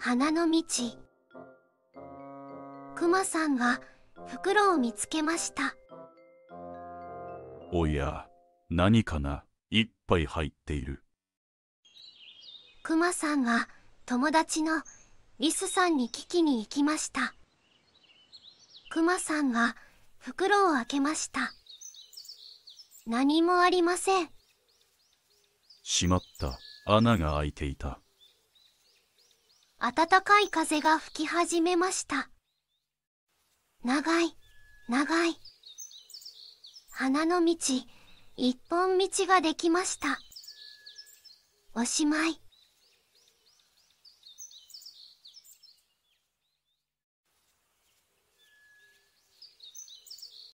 花の道くまさんが袋を見つけましたおや何かな一杯入っているくまさんは友達のリスさんに聞きに行きましたくまさんが袋を開けました何もありませんしまった穴が開いていた暖かい風が吹き始めました。長い、長い。花の道、一本道ができました。おしまい。